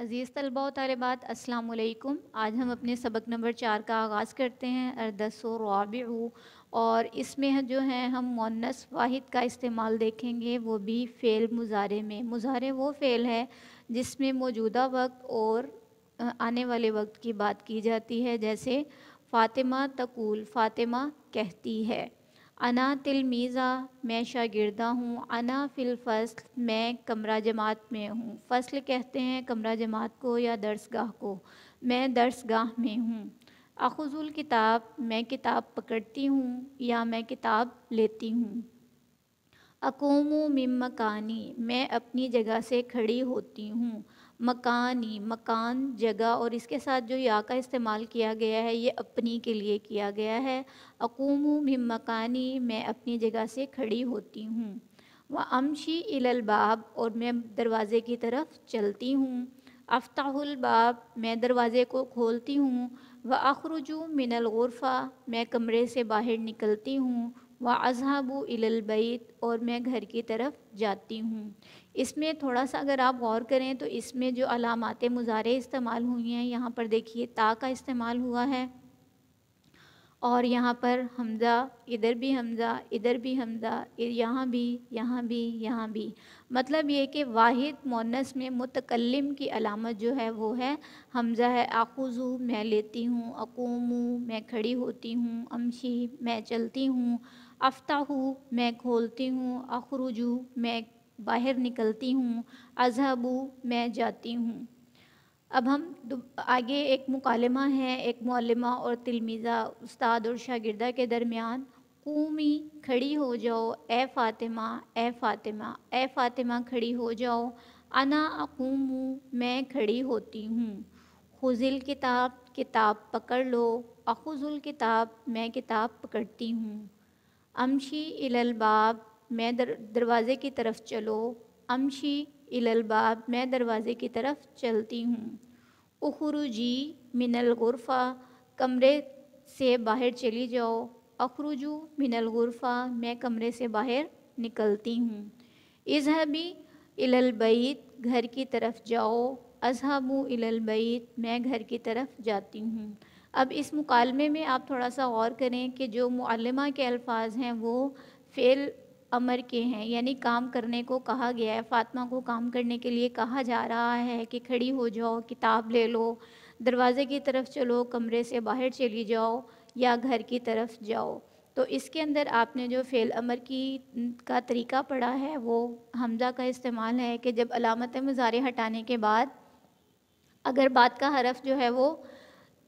अज़ीज़ तलबा तलबात असलकुम आज हम अपने सबक नंबर चार का आगाज़ करते हैं अरदस रबू और इसमें जो है हम मोनस वाहिद का इस्तेमाल देखेंगे वो भी फ़ेल मुजारे में मुजारे वो फ़ेल है जिसमें मौजूदा वक्त और आने वाले वक्त की बात की जाती है जैसे फ़ातिमा तकूल फ़ातिमा कहती है अना तिलमीज़ा मैं शागिर्दा हूँ अना फिल फ़सल मैं कमरा जमात में हूँ फ़सल कहते हैं कमरा जमात को या गाह को मैं गाह में हूँ अखुजुल किताब मैं किताब पकड़ती हूँ या मैं किताब लेती हूँ अकोमो मिम मकानी मैं अपनी जगह से खड़ी होती हूँ मकानी मकान जगह और इसके साथ जो या का इस्तेमाल किया गया है ये अपनी के लिए किया गया है अकूम मिम मकानी मैं अपनी जगह से खड़ी होती हूँ व अमशी इलबाब और मैं दरवाज़े की तरफ चलती हूँ अफ्ताहुलबाब मैं दरवाज़े को खोलती हूँ व अखरुजू मिनलगरफ़ा मैं कमरे से बाहर निकलती हूँ व अजहबू इलबैत और मैं घर की तरफ जाती हूँ इसमें थोड़ा सा अगर आप गौर करें तो इसमें जो अलामत मुजारे इस्तेमाल हुई हैं यहाँ पर देखिए ता का इस्तेमाल हुआ है और यहाँ पर हमज़ा इधर भी हमज़ा इधर भी हमज़ा यहाँ भी यहाँ भी यहाँ भी मतलब ये कि वाहिद मोनस में मुतकलम की अलामत जो है वो है हमज़ा है आखुजू मैं लेती हूँ अकूमू मैं खड़ी होती हूँ अमशी मैं चलती हूँ अफ्ता हूँ मैं खोलती हूँ अखरुजू मैं बाहर निकलती हूँ अजहबू मैं जाती हूँ अब हम आगे एक मुकालमा है एक मौलमा और तिलमीज़ा उस्ताद और शागिर्दा के दरमियान कूमी खड़ी हो जाओ ए फ़ातिमा ए फ़ातिमा ए फ़ातिमा खड़ी हो जाओ अना अकूम मैं खड़ी होती हूँ खुजिल किताब किताब पकड़ लो अखुजुल किताब मैं किताब पकड़ती हूँ अमशी इलबाब मैं दर, दरवाज़े की तरफ चलो अमशी इलबाब मैं दरवाज़े की तरफ चलती हूँ उखरुजी मिनल गुरफ़ा कमरे से बाहर चली जाओ अखरुजू मिनल गुरफ़ा मैं कमरे से बाहर निकलती हूँ इजहबी इलबैत घर की तरफ जाओ अजहबू इलबैत मैं घर की तरफ जाती हूँ अब इस मुकालमे में आप थोड़ा सा गौर करें कि जो मालमा के अल्फाज हैं वो फ़ेल अमर के हैं यानी काम करने को कहा गया है फ़ातिमा को काम करने के लिए कहा जा रहा है कि खड़ी हो जाओ किताब ले लो दरवाज़े की तरफ चलो कमरे से बाहर चली जाओ या घर की तरफ जाओ तो इसके अंदर आपने जो फ़ेल अमर की का तरीका पढ़ा है वो हमज़ा का इस्तेमाल है कि जब अलामत मज़ारे हटाने के बाद अगर बात का हरफ जो है वो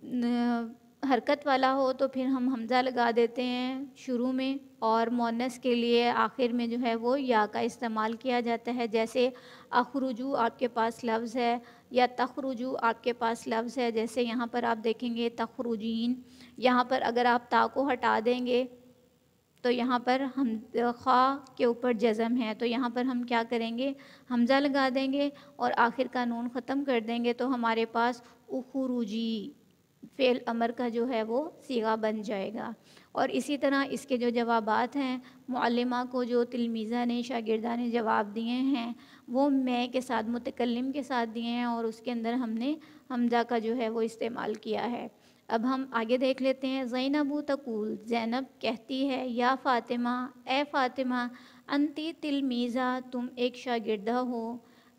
हरकत वाला हो तो फिर हम हमज़ा लगा देते हैं शुरू में और मोनस के लिए आखिर में जो है वो या का इस्तेमाल किया जाता है जैसे अखरुजू आपके पास लफ्ज़ है या तखरुजू आपके पास लफ्ज़ है जैसे यहाँ पर आप देखेंगे तखरुजीन यहाँ पर अगर आप ता को हटा देंगे तो यहाँ पर हम ख़ा के ऊपर जज़म है तो यहाँ पर हम क्या करेंगे हमज़ा लगा देंगे और आखिर का नून ख़त्म कर देंगे तो हमारे पास उखरुजी फ़ेल अमर का जो है वो सीगा बन जाएगा और इसी तरह इसके जो जवाबात हैं मालमा को जो तिलमीज़ा ने शागिर्दा ने जवाब दिए हैं वो मैं के साथ मुतकलम के साथ दिए हैं और उसके अंदर हमने हमजा का जो है वो इस्तेमाल किया है अब हम आगे देख लेते हैं जैनबू तकूल जैनब कहती है या फ़ातिमा ए फ़ातिमा अंती तिलमीज़ा तुम एक शागिर्दा हो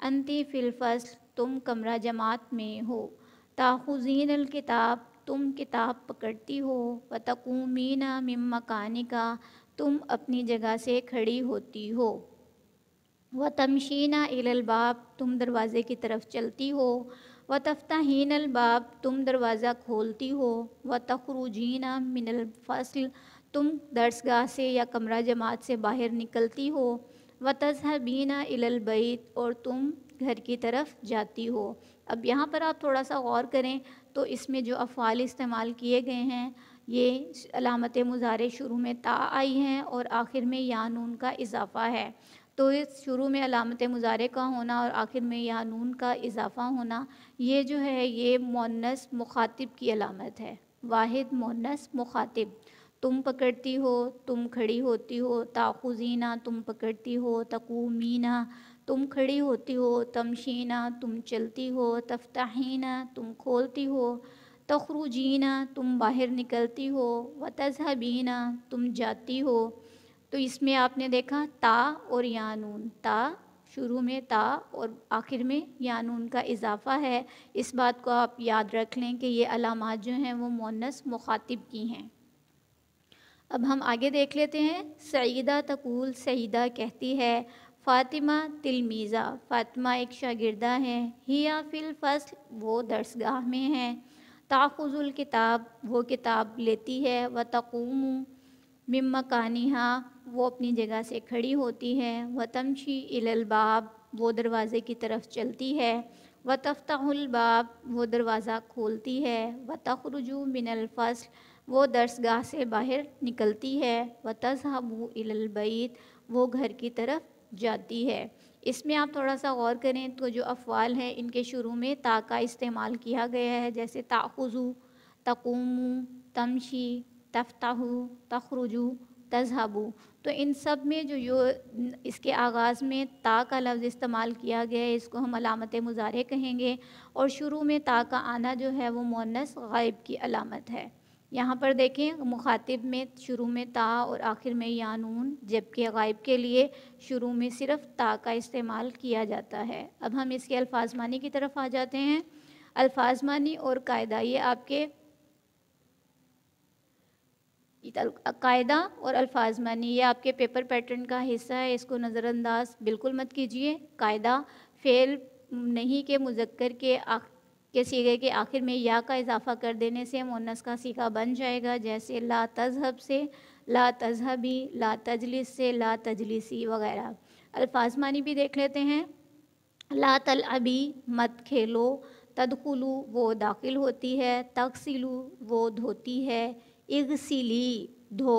अंती फिलफस तुम कमरा जमात में हो ताखुजीन किताब तुम किताब पकड़ती हो व तकूमीना मिम मकानी का तुम अपनी जगह से खड़ी होती हो व तमशीना इलबाब तुम दरवाज़े की तरफ चलती हो व तफ्ताहीन अलबाप तुम दरवाज़ा खोलती हो व तखरूजीना मिनल फसल तुम दर्सगाह से या कमरा जमात से बाहर निकलती हो व तजहबीना इलबैत और तुम घर की तरफ जाती हो अब यहाँ पर आप थोड़ा सा गौर करें तो इसमें जो अफ़ाल इस्तेमाल किए गए हैं ये अलामत मुजारे शुरू में ता आई हैं और आखिर में या नून का इजाफ़ा है तो इस शुरू में अलामत मुजारे का होना और आखिर में या नून का इजाफ़ा होना ये जो है ये मोनस मुखातिब की अलामत है वाहिद मोनस मुखातिब तुम पकड़ती हो तुम खड़ी होती हो ताखुजीना तुम पकड़ती हो तकुमीना तुम खड़ी होती हो तमशीना तुम चलती हो तफ्ताहीना तुम खोलती हो तखरुजीना तुम बाहर निकलती हो व तजहबीना तुम जाती हो तो इसमें आपने देखा ता और यानून ता शुरू में ता और आखिर में यानून का इजाफ़ा है इस बात को आप याद रख लें कि ये अलामत जो हैं वो मोनस मुखातिब की हैं अब हम आगे देख लेते हैं सईदा तकूल सईदा कहती है फ़ातिमा तिलमीज़ा फ़ातिमा एक शागिरदा हैं हिया फिल फस्ल वो दरसगाह में हैं ताखुजुल किताब वो किताब लेती है व तकूम मिम वो अपनी जगह से खड़ी होती है व तमशी इलबाब वो दरवाज़े की तरफ चलती है व तफ्ताबाब वो दरवाज़ा खोलती है व तखरजू मिनल वो दरसगाह से बाहर निकलती है व तजहबू इलबैत वो घर की तरफ जाती है इसमें आप थोड़ा सा गौर करें तो जो अफ़वाल हैं इनके शुरू में ता का इस्तेमाल किया गया है जैसे ताखुजू तकूमू तमशी तफ्ताहु तखरुजू तजहबू तो इन सब में जो यो इसके आगाज़ में ता का लफ्ज़ इस्तेमाल किया गया है इसको हम अलामत मुजारे कहेंगे और शुरू में ता का आना जो है वो मुनस गायब की अलामत है यहाँ पर देखें मुखातिब में शुरू में ता और आखिर में या नून जबकि गायब के लिए शुरू में सिर्फ ता का इस्तेमाल किया जाता है अब हम इसके अल्फाजमानी की तरफ आ जाते हैं अल्फाजमानी और कायदा ये आपके कायदा और अल्फाजमानी ये आपके पेपर पैटर्न का हिस्सा है इसको नज़रअंदाज बिल्कुल मत कीजिए कायदा फेल नहीं के मुजक्कर के आख के सीगे के आखिर में या का इजाफा कर देने से मोनस का सीखा बन जाएगा जैसे ला तजहब से ला तजहबी ला तजलिस से ला तजलिसी वगैरह अल्फाज मानी भी देख लेते हैं ला तल अबी मत खेलो तदखलू वो दाखिल होती है तकसीलू वो धोती है इगसीली धो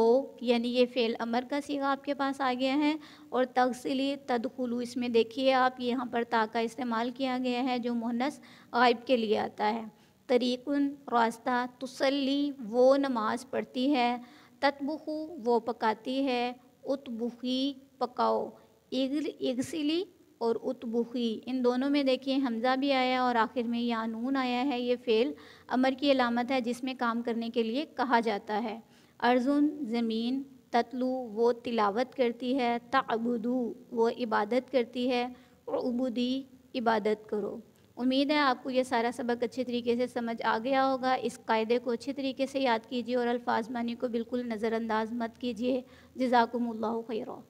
यानी ये फ़ेल अमर का सीगा आपके पास आ गया है और तकसीली तदकुलू इसमें देखिए आप यहाँ पर ताका इस्तेमाल किया गया है जो मोहनस गायब के लिए आता है तरीकन रास्ता तसली वो नमाज़ पढ़ती है ततबखू वो पकाती है उतबुखी पकाओ इगल इगसिली और उतबुखी इन दोनों में देखिए हमज़ा भी आया और आखिर में यानून आया है ये फ़ेल अमर की अलामत है जिसमें काम करने के लिए कहा जाता है अर्जुन ज़मीन तत्लू वो तिलावत करती है तबुदू वो इबादत करती है और उबूदी इबादत करो उम्मीद है आपको ये सारा सबक अच्छे तरीके से समझ आ गया होगा इस कायदे को अच्छे तरीके से याद कीजिए और अल्फाज मानी को बिल्कुल नज़रअंदाज मत कीजिए जजाकुम खैरा